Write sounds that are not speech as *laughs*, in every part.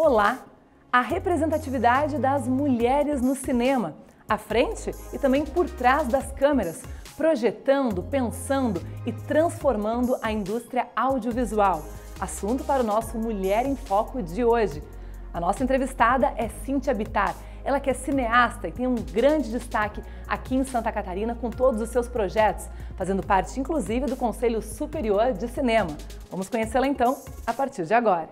Olá, a representatividade das mulheres no cinema, à frente e também por trás das câmeras, projetando, pensando e transformando a indústria audiovisual. Assunto para o nosso Mulher em Foco de hoje. A nossa entrevistada é Cintia Bitar, ela que é cineasta e tem um grande destaque aqui em Santa Catarina com todos os seus projetos, fazendo parte inclusive do Conselho Superior de Cinema. Vamos conhecê-la então a partir de agora.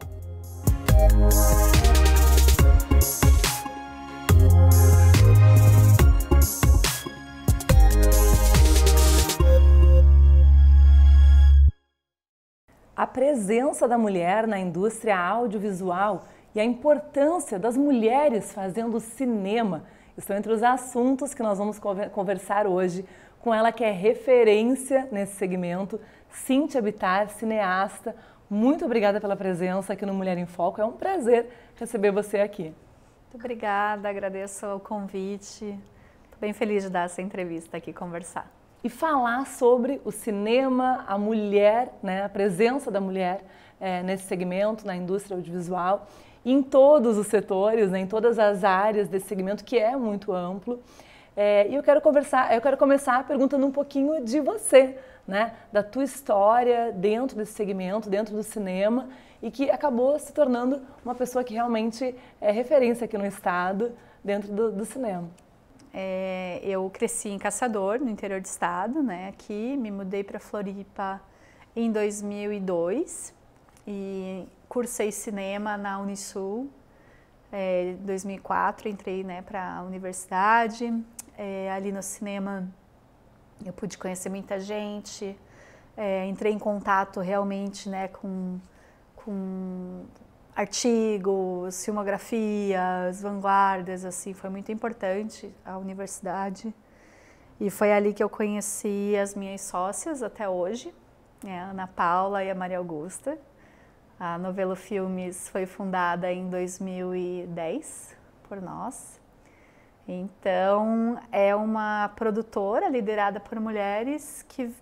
A presença da mulher na indústria audiovisual e a importância das mulheres fazendo cinema estão entre os assuntos que nós vamos conversar hoje com ela que é referência nesse segmento, Cintia Bittar, cineasta, muito obrigada pela presença aqui no Mulher em Foco. É um prazer receber você aqui. Muito obrigada, agradeço o convite. Estou bem feliz de dar essa entrevista aqui, conversar. E falar sobre o cinema, a mulher, né, a presença da mulher é, nesse segmento, na indústria audiovisual, em todos os setores, né, em todas as áreas desse segmento, que é muito amplo. É, e eu quero conversar, eu quero começar perguntando um pouquinho de você, né, da tua história dentro desse segmento, dentro do cinema, e que acabou se tornando uma pessoa que realmente é referência aqui no estado, dentro do, do cinema. É, eu cresci em Caçador, no interior do estado, né? Aqui me mudei para Floripa em 2002 e cursei cinema na Unisul. Em é, 2004 entrei né, para a universidade, é, ali no cinema eu pude conhecer muita gente, é, entrei em contato realmente né, com, com artigos, filmografias, vanguardas, assim, foi muito importante a universidade. E foi ali que eu conheci as minhas sócias até hoje, né, a Ana Paula e a Maria Augusta. A Novelo Filmes foi fundada em 2010 por nós. Então, é uma produtora liderada por mulheres que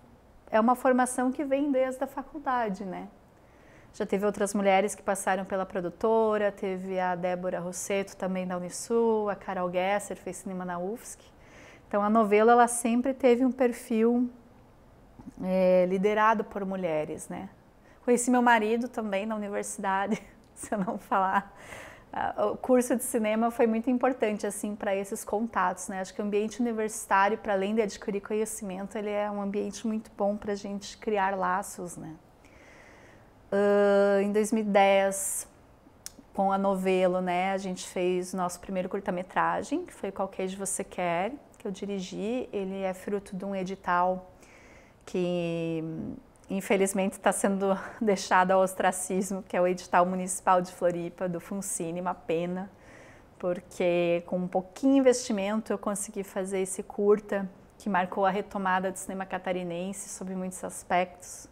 é uma formação que vem desde a faculdade, né? Já teve outras mulheres que passaram pela produtora, teve a Débora Rosseto também da Unisul, a Carol Gesser fez cinema na UFSC. Então a novela ela sempre teve um perfil é, liderado por mulheres, né? Conheci meu marido também na universidade, *laughs* se eu não falar ah, o curso de cinema foi muito importante assim para esses contatos, né? Acho que o ambiente universitário, para além de adquirir conhecimento, ele é um ambiente muito bom para a gente criar laços, né? Uh, em 2010, com a novelo, né? A gente fez o nosso primeiro curta-metragem, que foi Qual de Você Quer, que eu dirigi. Ele é fruto de um edital que infelizmente está sendo *laughs* deixado ao ostracismo, que é o edital municipal de Floripa, do Funcine, uma pena, porque com um pouquinho investimento eu consegui fazer esse curta que marcou a retomada do cinema catarinense sob muitos aspectos.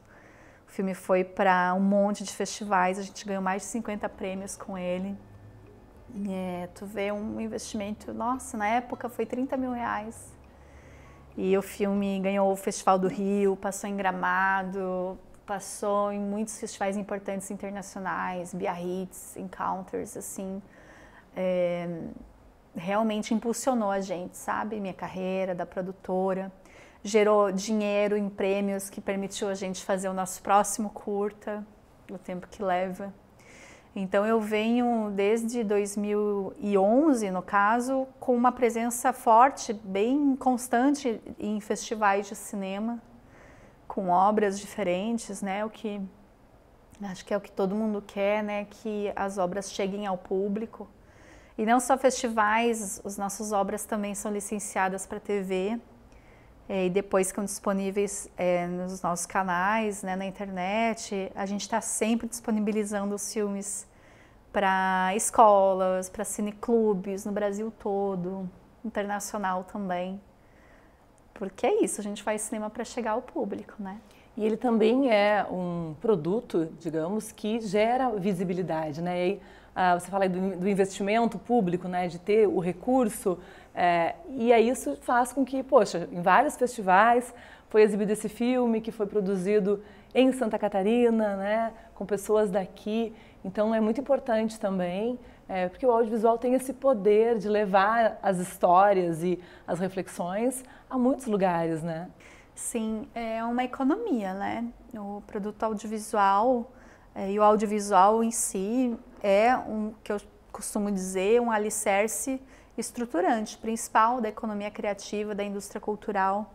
O filme foi para um monte de festivais, a gente ganhou mais de 50 prêmios com ele. É, tu vê um investimento, nossa, na época foi 30 mil reais e o filme ganhou o Festival do Rio, passou em Gramado, passou em muitos festivais importantes internacionais, Biarritz, Encounters, assim. É, realmente impulsionou a gente, sabe? Minha carreira, da produtora. Gerou dinheiro em prêmios que permitiu a gente fazer o nosso próximo curta, o tempo que leva. Então eu venho desde 2011, no caso, com uma presença forte, bem constante em festivais de cinema, com obras diferentes, né? O que acho que é o que todo mundo quer, né? Que as obras cheguem ao público. E não só festivais, as nossas obras também são licenciadas para TV. É, e depois ficam disponíveis é, nos nossos canais, né, na internet. A gente está sempre disponibilizando os filmes para escolas, para cineclubes no Brasil todo, internacional também. Porque é isso, a gente faz cinema para chegar ao público, né? E ele também é um produto, digamos, que gera visibilidade, né? E ah, você fala do, do, investimento público, né, de ter o recurso, é, e aí isso faz com que, poxa, em vários festivais foi exibido esse filme que foi produzido em Santa Catarina, né, com pessoas daqui. Então é muito importante também, é, porque o audiovisual tem esse poder de levar as histórias e as reflexões a muitos lugares, né? Sim, é uma economia, né? O produto audiovisual é, e o audiovisual em si é um que eu costumo dizer um alicerce estruturante principal da economia criativa, da indústria cultural.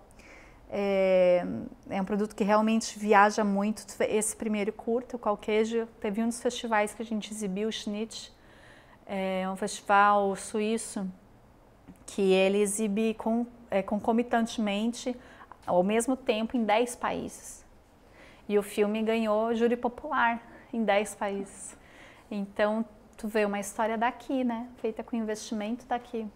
É, é um produto que realmente viaja muito. Esse primeiro curto, o Calquejo, teve um dos festivais que a gente exibiu, o Schnitz, é um festival suíço que ele exibe com, é, concomitantemente, ao mesmo tempo, em 10 países. E o filme ganhou júri popular em 10 países. Então, tu vê uma história daqui, né? Feita com investimento daqui.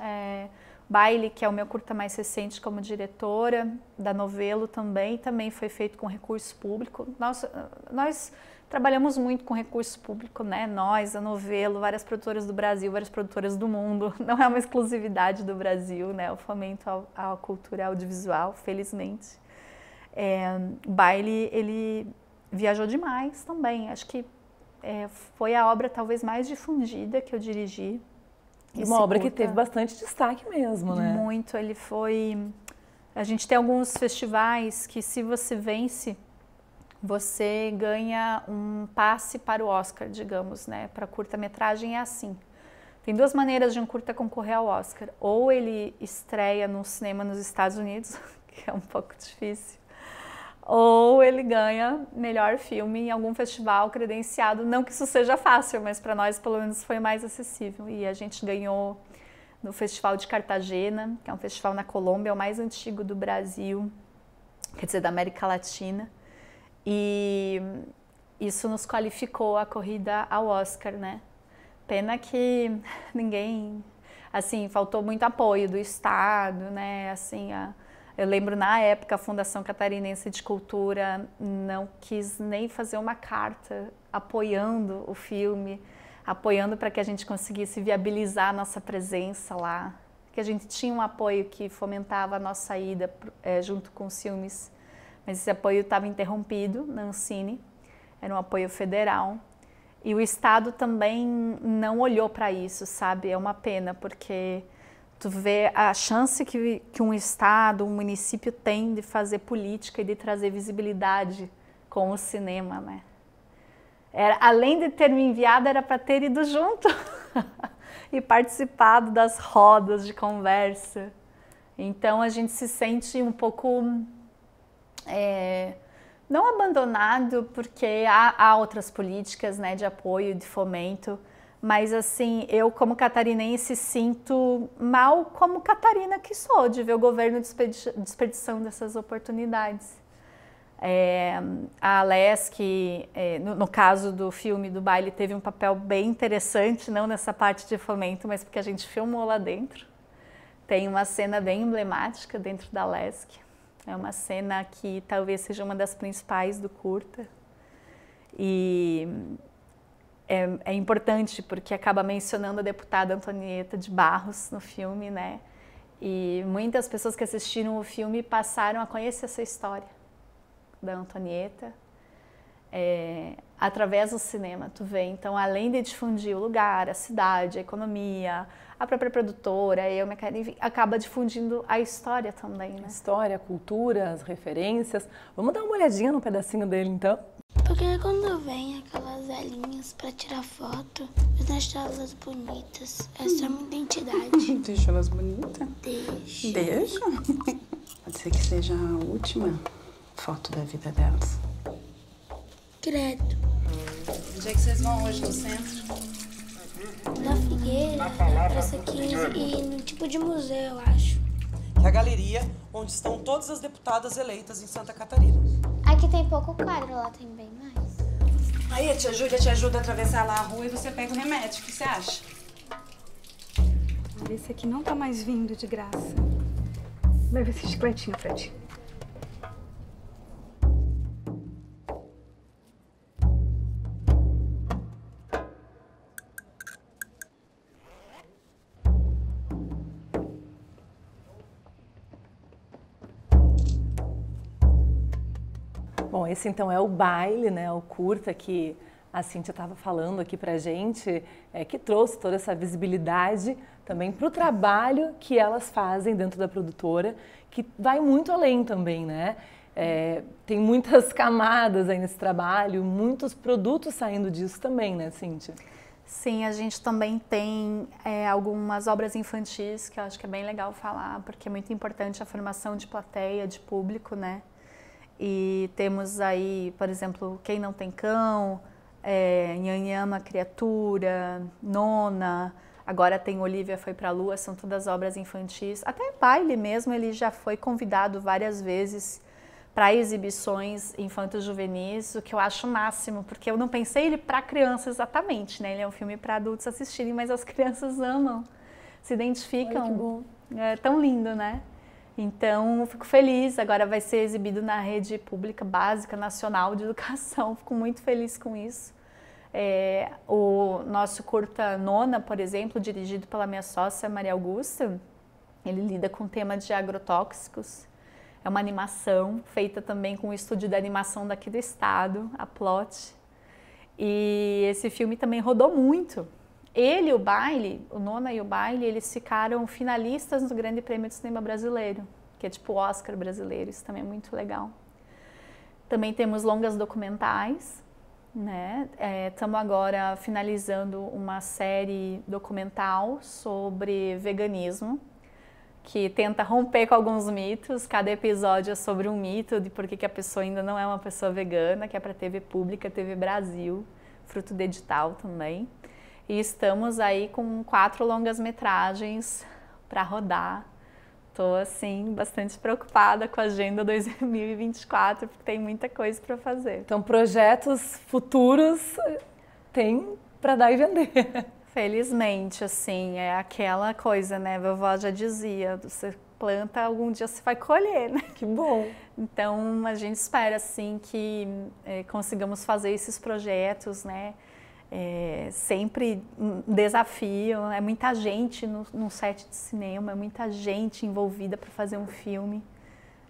É, Baile, que é o meu curta mais recente como diretora, da Novelo também, também foi feito com recurso público. Nós, nós trabalhamos muito com recurso público, né? Nós, a Novelo, várias produtoras do Brasil, várias produtoras do mundo. *laughs* Não é uma exclusividade do Brasil, né? O fomento à cultura audiovisual, felizmente. É, baile, ele viajou demais também. Acho que é, foi a obra talvez mais difundida que eu dirigi. E uma obra curta. que teve bastante destaque mesmo, né? Muito, ele foi... A gente tem alguns festivais que se você vence, você ganha um passe para o Oscar, digamos, né? Para curta-metragem é assim. Tem duas maneiras de um curta concorrer ao Oscar. Ou ele estreia no cinema nos Estados Unidos, *laughs* que é um pouco difícil, ou ele ganha melhor filme em algum festival credenciado. Não que isso seja fácil, mas para nós pelo menos foi mais acessível. E a gente ganhou no Festival de Cartagena, que é um festival na Colômbia, é o mais antigo do Brasil, quer dizer, da América Latina. E isso nos qualificou a corrida ao Oscar, né? Pena que *laughs* ninguém, assim, faltou muito apoio do Estado, né? Assim, a eu lembro na época a Fundação Catarinense de Cultura não quis nem fazer uma carta apoiando o filme, apoiando para que a gente conseguisse viabilizar a nossa presença lá, que a gente tinha um apoio que fomentava a nossa ida é, junto com os filmes, mas esse apoio estava interrompido na Ancine, era um apoio federal. E o Estado também não olhou para isso, sabe? É uma pena, porque tu vê a chance que, que um estado, um município tem de fazer política e de trazer visibilidade com o cinema, né? Era, além de ter me enviado, era para ter ido junto *laughs* e participado das rodas de conversa. Então a gente se sente um pouco é, não abandonado, porque há, há outras políticas né, de apoio, de fomento, mas assim, eu como catarinense sinto mal como catarina que sou de ver o governo desperdi desperdiçando essas oportunidades. É, a lesk é, no, no, caso do filme do baile, teve um papel bem interessante, não nessa parte de fomento, mas porque a gente filmou lá dentro. Tem uma cena bem emblemática dentro da lesk É uma cena que talvez seja uma das principais do curta. E é, é importante porque acaba mencionando a deputada Antonieta de Barros no filme, né? E muitas pessoas que assistiram o filme passaram a conhecer essa história da Antonieta é, através do cinema. Tu vê, então, além de difundir o lugar, a cidade, a economia, a própria produtora, eu, minha acaba difundindo a história também, né? História, cultura, as referências. Vamos dar uma olhadinha no pedacinho dele, então? Porque quando vem aquelas velhinhas pra tirar foto, eu deixo elas bonitas. Essa é a minha identidade. *laughs* Deixa elas bonitas? Deixa. Deixa? *laughs* Pode ser que seja a última foto da vida delas. Credo. Onde é que vocês vão hoje no centro? Na Figueira, na aqui e no tipo de museu, eu acho. Que é a galeria onde estão todas as deputadas eleitas em Santa Catarina. Aqui tem pouco quadro, lá tem Aí a tia Júlia te ajuda a atravessar lá a rua e você pega o remédio. O que você acha? Esse aqui não tá mais vindo de graça. Leva esse chicletinho pra ti. esse então é o baile, né? O curta que a Cintia estava falando aqui para gente, é, que trouxe toda essa visibilidade também para o trabalho que elas fazem dentro da produtora, que vai muito além também, né? É, tem muitas *laughs* camadas aí nesse trabalho, muitos produtos saindo disso também, né, Cintia? Sim, a gente também tem é, algumas obras infantis que eu acho que é bem legal falar, porque é muito importante a formação de plateia, de público, né? E temos aí, por exemplo, Quem Não Tem Cão, é, Nhanhama Criatura, Nona, agora tem Olivia Foi Pra Lua, são todas obras infantis. Até ele mesmo, ele já foi convidado várias vezes para exibições infantis juvenis, o que eu acho máximo, porque eu não pensei ele para criança exatamente, né? Ele é um filme para adultos assistirem, mas as *laughs* crianças amam, se identificam. Olha, é tão lindo, né? Então, fico feliz. Agora vai ser exibido na rede pública básica nacional de *laughs* educação. Fico muito feliz com isso. É, o nosso curta Nona, por exemplo, dirigido pela minha sócia Maria Augusta, ele lida com o tema de agrotóxicos. É uma animação feita também com o estúdio de animação daqui do estado, a Plot. E esse filme também rodou muito ele e o Baile, o Nona e o Baile, eles ficaram finalistas do Grande Prêmio de Cinema Brasileiro, que é tipo Oscar brasileiro, isso também é muito legal. Também temos longas documentais, né? Estamos é, agora finalizando uma série documental sobre veganismo, que tenta romper com alguns mitos. Cada episódio é sobre um mito de por que a pessoa ainda não é uma pessoa vegana, que é para TV pública, TV Brasil, fruto do edital também. E estamos aí com quatro longas metragens para rodar. Estou assim bastante preocupada com a agenda 2024 porque tem muita coisa para fazer. Então projetos futuros tem para dar e vender. Felizmente, assim, é aquela coisa, né? A vovó já dizia, você planta, algum dia você vai colher, né? Que bom! Então, a gente espera, assim, que eh, consigamos fazer esses projetos, né? é, sempre um desafio, é muita gente no, num set de cinema, é muita gente envolvida para fazer um filme.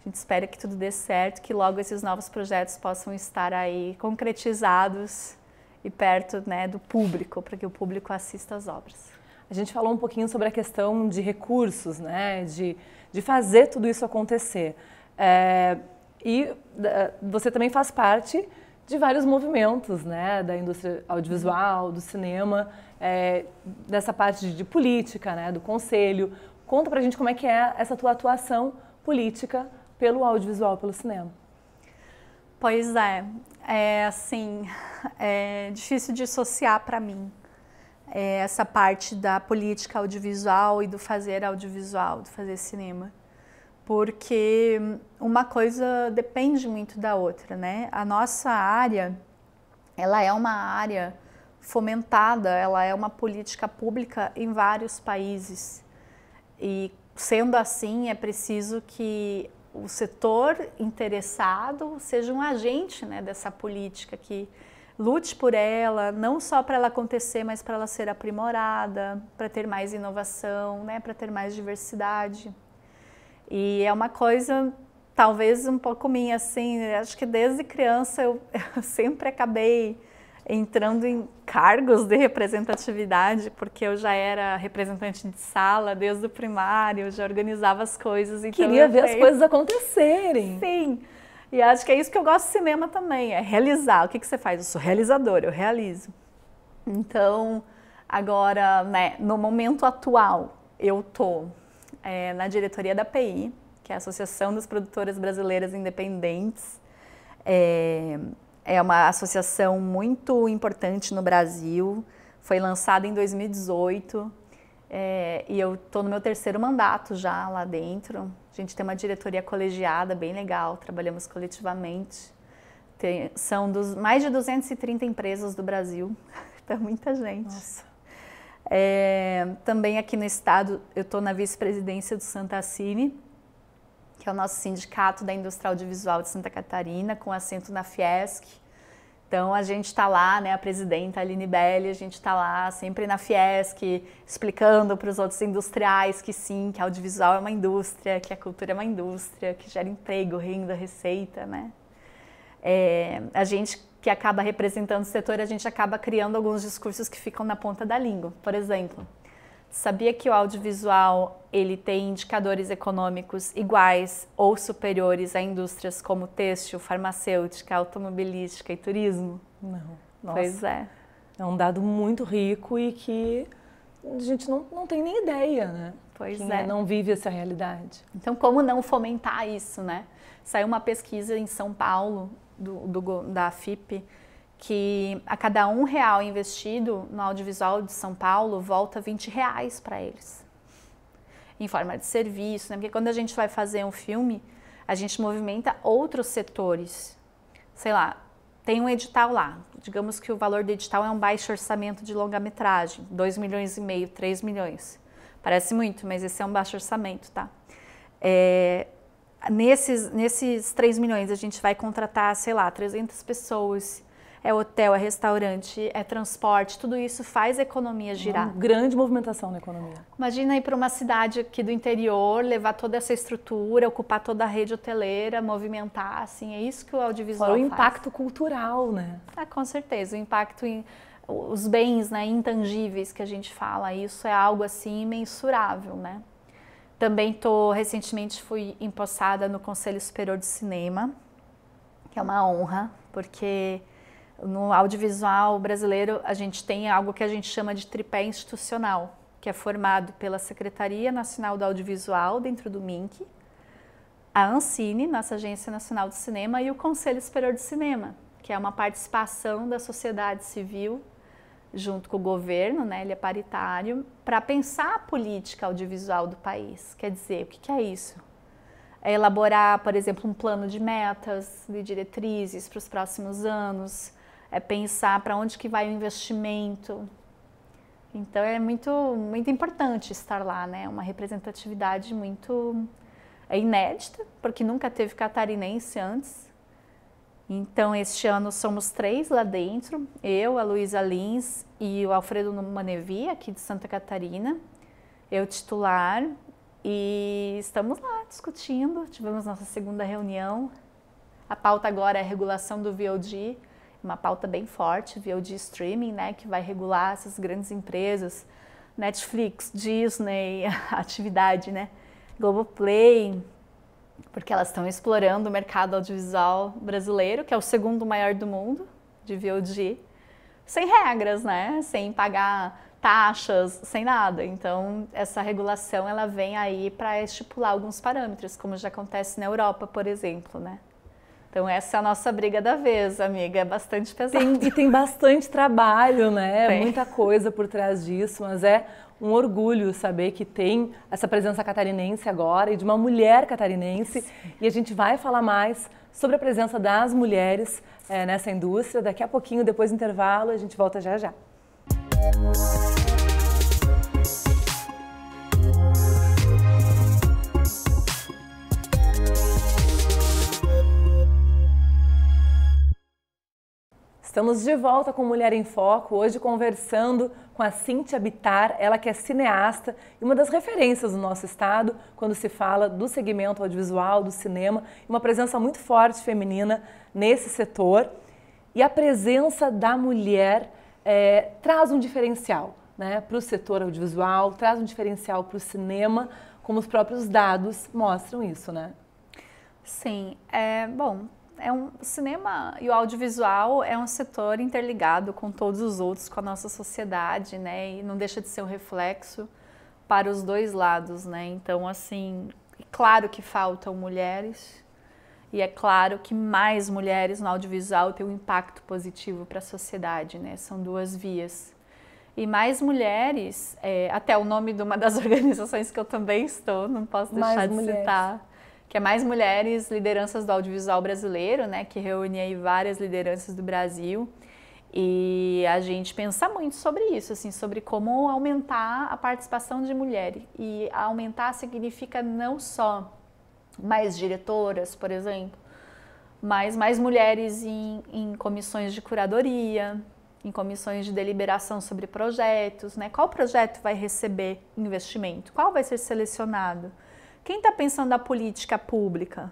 A gente espera que tudo dê certo, que logo esses novos projetos possam estar aí concretizados e perto né, do público, para que o público assista as obras. A gente falou um pouquinho sobre a questão de recursos, né, de, de fazer tudo isso acontecer. É, e eh, você também faz parte de vários movimentos, né, da indústria audiovisual, do cinema, é, dessa parte de política, né, do conselho. Conta pra gente como é que é essa tua atuação política pelo audiovisual, pelo cinema. Pois é, é assim, *laughs* é difícil dissociar para mim é, essa parte da política audiovisual e do fazer audiovisual, do fazer cinema porque uma coisa depende muito da outra, né? A nossa área, ela é uma área fomentada, ela é uma política pública em vários países. E sendo assim, é preciso que o setor interessado seja um agente né, dessa política que lute por ela, não só para ela acontecer, mas para ela ser aprimorada, para ter mais inovação, né, para ter mais diversidade. E é uma coisa talvez um pouco minha, assim, acho que desde criança eu, *laughs* eu sempre acabei entrando em cargos de representatividade, porque eu já era representante de sala desde o primário, já organizava as coisas. Então Queria ver as coisas acontecerem. Sim. E acho que é isso que eu gosto de cinema também, é realizar. O que, que você faz? Eu sou realizadora, eu realizo. Então, agora, né, no momento atual, eu tô é, na diretoria da PI, que é a Associação dos Produtores Brasileiras Independentes. É, é uma associação muito importante no Brasil, foi lançada em 2018 é, e eu estou no meu terceiro mandato já lá dentro. A gente tem uma diretoria colegiada bem legal, trabalhamos coletivamente. Tem, são dos, mais de 230 empresas do Brasil, *laughs* então muita gente. Nossa. É, também aqui no estado, eu estou na vice-presidência do Santa Cine, que é o nosso sindicato da indústria audiovisual de Santa Catarina, com assento na Fiesc. Então a gente está lá, né, a presidenta Aline Belli, a gente está lá sempre na Fiesc, explicando para os outros industriais que sim, que audiovisual é uma indústria, que a cultura é uma indústria, que gera emprego, renda, receita, né? É, a gente que acaba representando o setor, a gente acaba criando alguns discursos que ficam na ponta da língua. Por exemplo, sabia que o audiovisual ele tem indicadores econômicos iguais ou superiores a indústrias como têxtil, farmacêutica, automobilística e turismo? Não. Nossa. Pois é. É um dado muito rico e que a gente não, não tem nem ideia, né? Pois Quem é. é não vive essa realidade. Então, como não fomentar isso, né? Saiu uma pesquisa em São Paulo do, do, da FIP, que a cada um real investido no audiovisual de São Paulo volta 20 reais para eles, em forma de serviço, né? porque quando a gente vai fazer um filme, a gente movimenta outros setores. Sei lá, tem um edital lá, digamos que o valor do edital é um baixo orçamento de longa-metragem, 2 milhões e meio, 3 milhões. Parece muito, mas esse é um baixo orçamento, tá? É, nesses, nesses 3 milhões a gente vai contratar, sei lá, 300 pessoas, é hotel, é restaurante, é transporte, tudo isso faz a economia girar. Uma grande movimentação na economia. Imagina ir para uma cidade aqui do interior, levar toda essa estrutura, ocupar toda a rede hoteleira, movimentar, assim, é isso que o audiovisual Fora o impacto faz. cultural, né? Ah, com certeza, o impacto em os bens, né, intangíveis que a gente fala, isso é algo assim imensurável, né? Também tô, recentemente fui empossada no Conselho Superior de Cinema, que é uma honra, porque no audiovisual brasileiro a gente tem algo que a gente chama de tripé institucional, que é formado pela Secretaria Nacional do Audiovisual, dentro do MINC, a Ancine, nossa Agência Nacional de Cinema, e o Conselho Superior de Cinema, que é uma participação da sociedade civil junto com o governo, né, ele é paritário, para pensar a política audiovisual do país. Quer dizer, o que, que é isso? É elaborar, por exemplo, um plano de metas, de diretrizes para os próximos anos, é pensar para onde que vai o investimento. Então é muito, muito importante estar lá, né? Uma representatividade muito é inédita, porque nunca teve catarinense antes então, este ano somos três lá dentro: eu, a Luísa Lins e o Alfredo Manevi, aqui de Santa Catarina, eu titular, e estamos lá discutindo. Tivemos nossa segunda reunião. A pauta agora é a regulação do VOD, uma pauta bem forte, VOD streaming, né, que vai regular essas grandes empresas, Netflix, Disney, *laughs* atividade, né, Globoplay, porque elas estão explorando o mercado audiovisual brasileiro, que é o segundo maior do mundo, de VOD, sem regras, né? Sem pagar taxas, sem nada. Então, essa regulação ela vem aí para estipular alguns parâmetros, como já acontece na Europa, por exemplo, né? Então essa é a nossa briga da vez, amiga, é bastante pesada. Tem, e tem bastante trabalho, né? *laughs* Tem. Muita coisa por trás disso, mas é um orgulho saber que tem essa presença catarinense agora e de uma mulher catarinense. Sim. E a gente vai falar mais sobre a presença das mulheres é, nessa indústria. Daqui a pouquinho, depois do intervalo, a gente volta já já. Música Estamos de volta com Mulher em Foco, hoje conversando com a Cíntia Bitar, ela que é cineasta e uma das referências do nosso estado quando se fala do segmento audiovisual, do cinema, uma presença muito forte feminina nesse setor. E a presença da mulher é, traz um diferencial né, para o setor audiovisual, traz um diferencial para o cinema, como os próprios dados mostram isso, né? Sim, é, bom, é um o cinema e o audiovisual é um setor interligado com todos os outros, com a nossa sociedade, né? E não deixa de ser um reflexo para os dois lados, né? Então, assim, é claro que faltam mulheres e é claro que mais mulheres no audiovisual têm um impacto positivo para a sociedade, né? São duas vias. E mais mulheres, é, até o nome de uma das *laughs* organizações que eu também estou, não posso deixar mais de mulheres. citar que é mais mulheres lideranças do audiovisual brasileiro, né, que reúne aí várias lideranças do Brasil. E a gente pensa muito sobre isso, assim, sobre como aumentar a participação de mulheres. E aumentar significa não só mais diretoras, por exemplo, mas mais mulheres em, em comissões de curadoria, em comissões de deliberação sobre projetos, né? Qual projeto vai receber investimento? Qual vai ser selecionado? Quem está pensando a política pública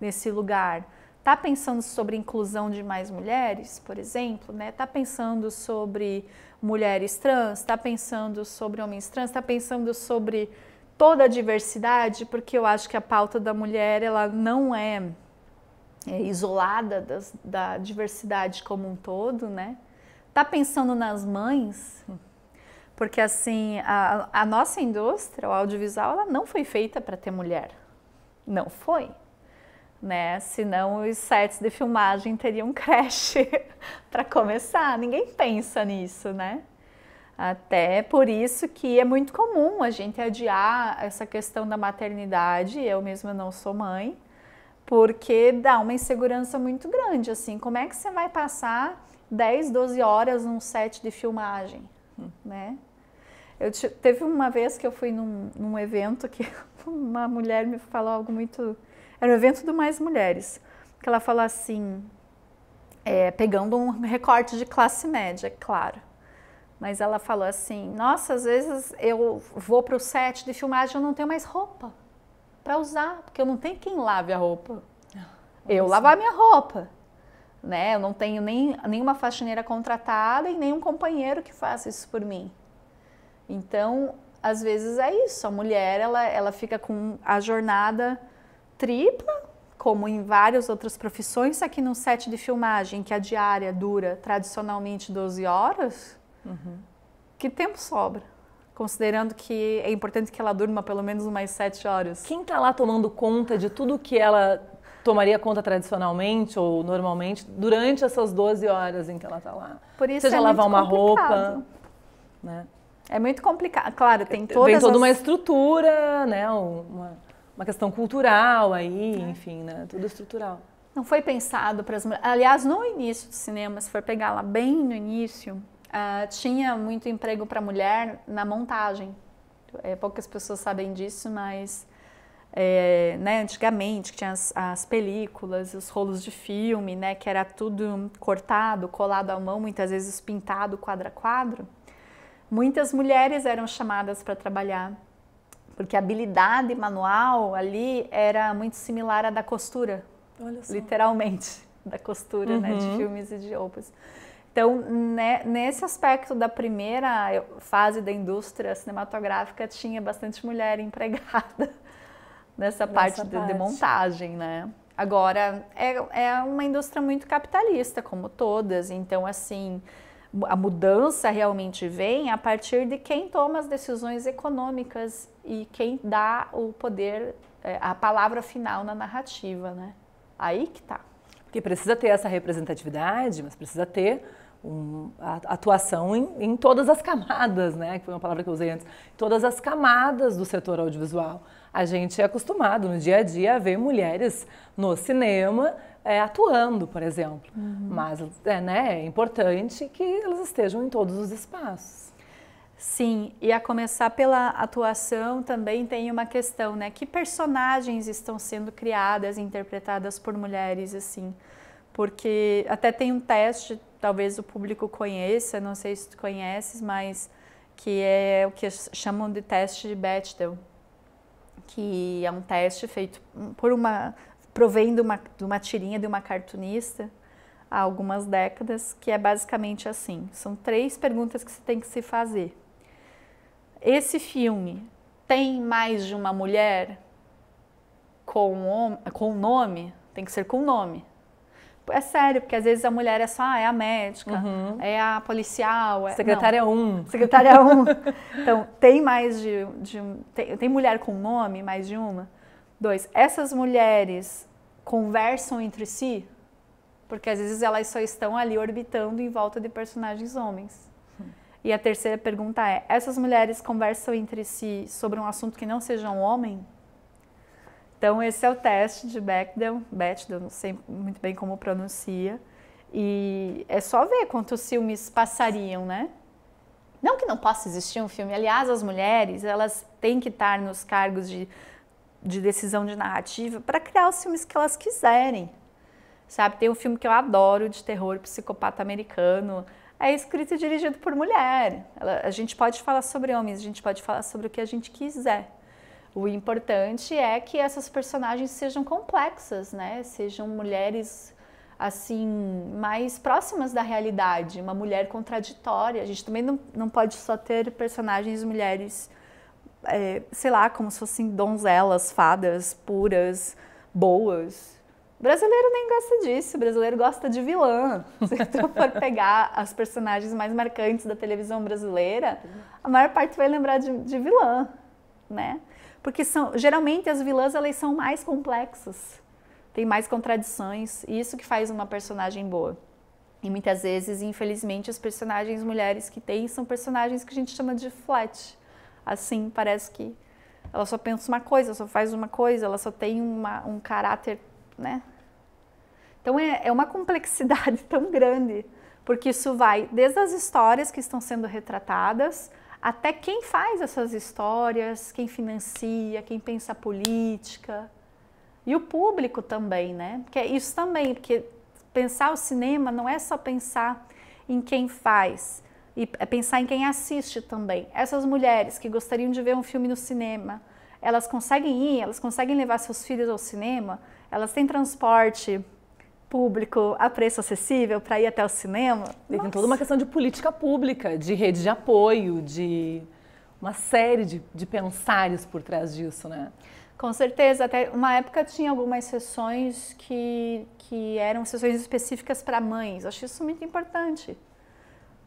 nesse lugar? Está pensando sobre inclusão de mais mulheres, por exemplo? Está né? Tá pensando sobre mulheres trans? Está pensando sobre homens trans? Está pensando sobre toda a diversidade? Porque eu acho que a pauta da mulher ela não é, é isolada das, da diversidade como um todo, né? Está pensando nas mães? Porque, assim, a, a nossa indústria, o audiovisual, ela não foi feita para ter mulher. Não foi. Né? Senão os sets de filmagem teriam creche *laughs* para começar. Ninguém pensa nisso, né? Até por isso que é muito comum a gente adiar essa questão da maternidade. Eu mesma não sou mãe, porque dá uma insegurança muito grande. Assim, como é que você vai passar 10, 12 horas num set de filmagem? *laughs* Né? Eu te, teve uma vez que eu fui num, num, evento que *laughs* uma mulher me falou algo muito. Era um evento do Mais Mulheres, que ela falou assim, é, pegando um recorte de classe média, claro. Mas ela falou assim: Nossa, às vezes eu vou para o set de filmagem e eu não tenho mais roupa para usar, porque eu não tenho quem lave a roupa. Nossa. Ah, eu lavar minha roupa né? Eu não tenho nem, nenhuma faxineira contratada e nenhum companheiro que faça isso por mim. Então, às vezes é isso. A mulher, ela, ela fica com a jornada tripla, como em várias outras profissões, aqui no set de filmagem, que a diária dura tradicionalmente 12 horas, uhum. que tempo sobra? Considerando que é importante que ela durma pelo menos umas 7 horas. Quem está lá tomando conta de tudo que ela tomaria conta tradicionalmente ou normalmente durante essas 12 horas em que ela está lá. Por isso Seja é lavar uma complicado. roupa, né? É muito complicado. Claro, tem todas Tem toda as... uma estrutura, né? Uma, uma questão cultural aí, é. enfim, né? Tudo estrutural. Não foi pensado para as mulheres. Aliás, no início do cinema, se for pegar lá bem no início, uh, tinha muito emprego para mulher na montagem. É, poucas pessoas sabem disso, mas é, né, antigamente, que tinha as, as, películas, os rolos de filme, né, que era tudo cortado, colado à mão, muitas vezes pintado quadro a quadro, muitas mulheres eram chamadas para trabalhar, porque a habilidade manual ali era muito similar à da costura, literalmente, *laughs* da costura uhum. né, de uhum. filmes e de roupas. Então, né, nesse aspecto da primeira fase da indústria cinematográfica, tinha bastante mulher *laughs* empregada nessa, parte, parte. De, montagem, né? Agora, é, é uma indústria muito capitalista, como todas, então, assim, a mudança realmente vem a partir de quem toma as decisões econômicas e quem dá o poder, é, a palavra final na narrativa, né? Aí que tá. Porque precisa ter essa representatividade, mas precisa ter um, atuação em, em, todas as camadas, né? Que foi uma palavra que eu usei antes. Todas as camadas do setor audiovisual. A gente é acostumado no dia a dia a ver mulheres no cinema é, atuando, por exemplo. Uhum. Mas é, né, é importante que elas estejam em todos os espaços. Sim, e a começar pela atuação também tem uma questão, né? Que personagens estão sendo criadas, interpretadas por mulheres, assim? Porque até tem um teste, talvez o público conheça, não sei se tu conheces, mas que é o que chamam de teste de Bechdel, que é um teste feito por uma provém de uma, de uma tirinha de uma cartunista há algumas décadas, que é basicamente assim. São três perguntas que você tem que se fazer. Esse filme tem mais de uma mulher com, com nome? Tem que ser com nome. É sério, porque às vezes a mulher é só, ah, é a médica, uhum. é a policial. É... Secretária 1. Um. Secretária 1. *laughs* Um. então, tem mais de, de tem, tem, mulher com nome, mais de uma? Dois, essas mulheres conversam entre si? Porque às vezes elas só estão ali orbitando em volta de personagens homens. E a terceira pergunta é: essas mulheres conversam entre si sobre um assunto que não seja um homem? Então, esse é o teste de Bechdel, Bechdel, não sei muito bem como pronuncia. E é só ver quantos filmes passariam, né? Não que não possa existir um filme. Aliás, as mulheres, elas têm que estar nos cargos de, de decisão de narrativa para criar os filmes que elas quiserem. Sabe, tem um filme que eu adoro de terror, Psicopata Americano. É escrito e dirigido por mulher. Ela, a gente pode falar sobre homens, a gente pode falar sobre o que a gente quiser. O importante é que essas personagens sejam complexas, né? Sejam mulheres assim mais próximas da realidade, uma mulher contraditória. A gente também não, não pode só ter personagens mulheres, é, sei lá, como se fossem donzelas, fadas puras, boas. O brasileiro nem gosta disso, o brasileiro gosta de vilã. *laughs* Se tu for pegar as personagens mais marcantes da televisão brasileira, a maior parte vai lembrar de, de vilã, né? porque são geralmente as vilãs elas são mais complexas, têm mais contradições, e isso que faz uma personagem boa. E muitas vezes, infelizmente, as personagens mulheres que tem são personagens que a gente chama de flat. Assim, parece que ela só pensa uma coisa, só faz uma coisa, ela só tem uma, um caráter, né? Então é, é uma complexidade *laughs* tão grande, porque isso vai desde as histórias que estão sendo retratadas, até quem faz essas histórias, quem financia, quem pensa política. E o público também, né? Porque é isso também, porque pensar o cinema não é só pensar em quem faz, e é pensar em quem assiste também. Essas mulheres que gostariam de ver um filme no cinema, elas conseguem ir, elas conseguem levar seus filhos ao cinema, elas têm transporte público a preço acessível para ir até o cinema. E tem toda uma questão de política pública, de rede de apoio, de uma série de, de pensares por trás disso, né? Com certeza, até uma época tinha algumas sessões que, que eram sessões específicas para mães. acho isso muito importante,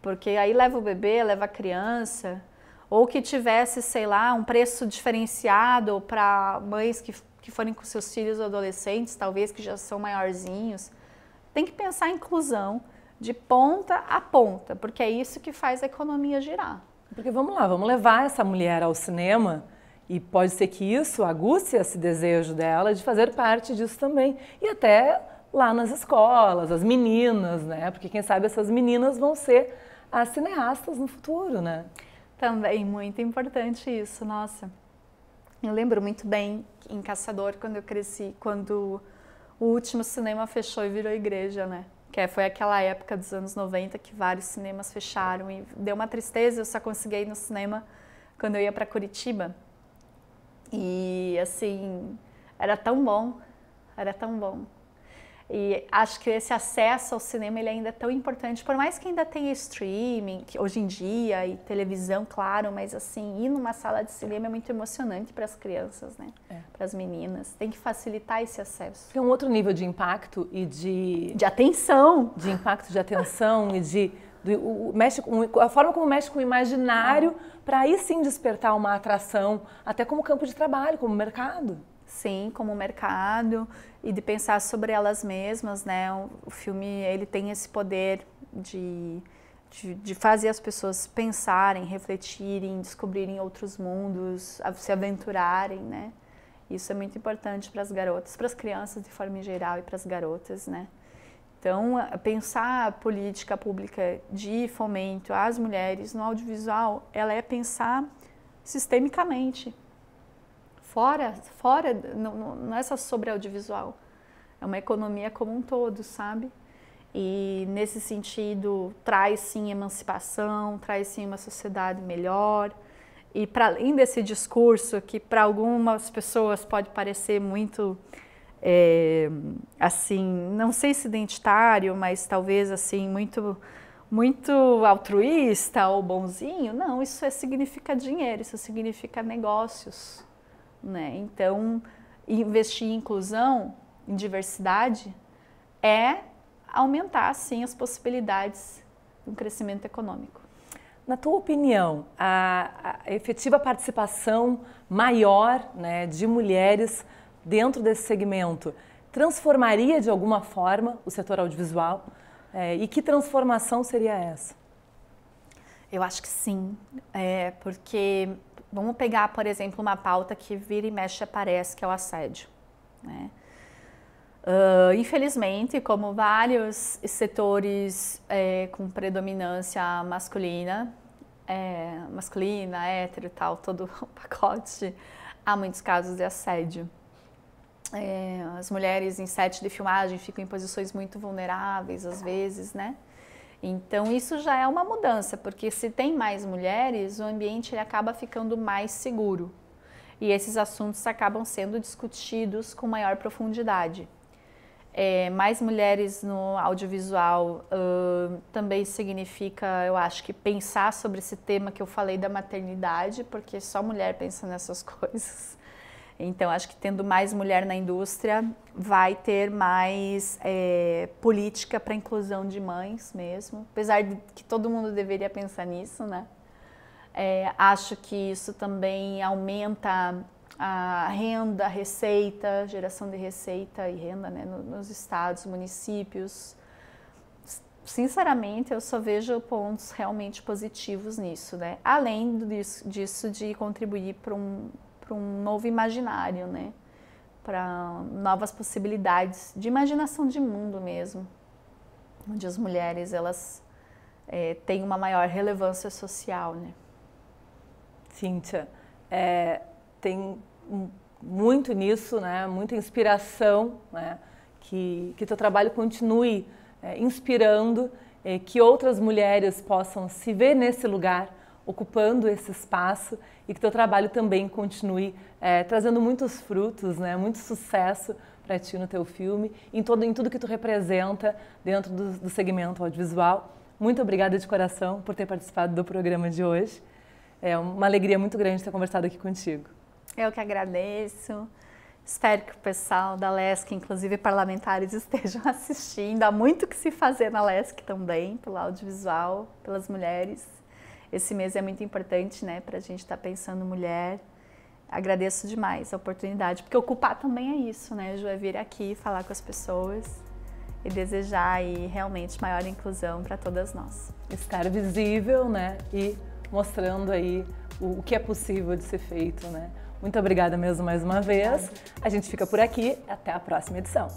porque aí leva o bebê, leva a criança, ou que tivesse, sei lá, um preço diferenciado para mães que, que forem com seus filhos adolescentes, talvez que já são maiorzinhos tem que pensar inclusão de ponta a ponta, porque é isso que faz a economia girar. Porque vamos lá, vamos levar essa mulher ao cinema e pode ser que isso aguce esse desejo dela de fazer parte disso também. E até lá nas escolas, as meninas, né? Porque quem sabe essas meninas vão ser as cineastas no futuro, né? Também muito importante isso, nossa. Eu lembro muito bem em Caçador, quando eu cresci, quando o último cinema fechou e virou igreja, né? Que é, foi aquela época dos anos 90 que vários cinemas fecharam e deu uma tristeza. Eu só consegui ir no cinema quando eu ia para Curitiba. E assim, era tão bom, era tão bom. E acho que esse acesso ao cinema ele ainda é tão importante, por mais que ainda tenha streaming, hoje em dia, e televisão, claro, mas assim, ir numa sala de cinema é muito emocionante para as crianças, né? É. Para as meninas. Tem que facilitar esse acesso. Tem um outro nível de impacto e de. De atenção! De impacto de atenção e de. Do, o, mexe com, a forma como mexe com o imaginário, é. para aí sim despertar uma atração, até como campo de trabalho, como mercado sim, como mercado e de pensar sobre elas mesmas, né? O filme ele tem esse poder de, de, de fazer as pessoas pensarem, refletirem, descobrirem outros mundos, se aventurarem, né? Isso é muito importante para as garotas, para as crianças de forma geral e para as garotas, né? Então, pensar a política pública de fomento às mulheres no audiovisual, ela é pensar sistemicamente, fora, fora não, não é só sobre audiovisual, é uma economia como um todo, sabe? E nesse sentido, traz sim emancipação, traz sim uma sociedade melhor. E para além desse discurso, que para algumas pessoas pode parecer muito é, assim, não sei se identitário, mas talvez assim, muito muito altruísta ou bonzinho, não, isso é, significa dinheiro, isso significa negócios, né? Então, investir em inclusão, em diversidade, é aumentar, sim, as possibilidades do crescimento econômico. Na tua opinião, a, a efetiva participação maior né, de mulheres dentro desse segmento transformaria de alguma forma o setor audiovisual? É, e que transformação seria essa? Eu acho que sim, é, porque Vamos pegar, por exemplo, uma pauta que vira e mexe aparece, que é o assédio. Né? Uh, infelizmente, como vários setores é, com predominância masculina, é, masculina, hétero e tal, todo *laughs* o pacote, há muitos casos de assédio. É, as mulheres em set de filmagem ficam em posições muito vulneráveis, às vezes, né? Então isso já é uma mudança, porque se tem mais mulheres, o ambiente ele acaba ficando mais seguro e esses assuntos acabam sendo discutidos com maior profundidade. É, mais mulheres no audiovisual uh, também significa, eu acho que pensar sobre esse tema que eu falei da maternidade, porque só mulher pensa nessas *laughs* coisas. Então, acho que tendo mais mulher na indústria, vai ter mais é, política para inclusão de mães mesmo, apesar de que todo mundo deveria pensar nisso, né? É, acho que isso também aumenta a renda, a receita, geração de receita e renda né, nos estados, municípios. Sinceramente, eu só vejo pontos realmente positivos nisso, né? Além disso, disso de contribuir para um, para um novo imaginário, né? Para novas possibilidades de imaginação de mundo mesmo, onde as mulheres elas é, têm uma maior relevância social, né? Cíntia, é, tem muito nisso, né? Muita inspiração, né? Que que teu trabalho continue é, inspirando, que outras mulheres possam se ver nesse lugar ocupando esse espaço e que teu trabalho também continue é, trazendo muitos frutos, né? muito sucesso para ti no teu filme, em, todo, em tudo que tu representa dentro do, do segmento audiovisual. Muito obrigada de coração por ter participado do programa de hoje. É uma alegria muito grande ter conversado aqui contigo. Eu que agradeço. Espero que o pessoal da LESC, inclusive parlamentares, *laughs* estejam assistindo. Há muito que se fazer na LESC também, pelo audiovisual, pelas mulheres esse mês é muito importante, né, para a gente estar tá pensando mulher. Agradeço demais a oportunidade, porque ocupar também é isso, né, Ju? É vir aqui falar com as pessoas e desejar aí realmente maior inclusão para todas nós. Estar visível, né, e mostrando aí o, o que é possível de ser feito, né? Muito obrigada mesmo mais uma vez. A gente fica por aqui, até a próxima edição.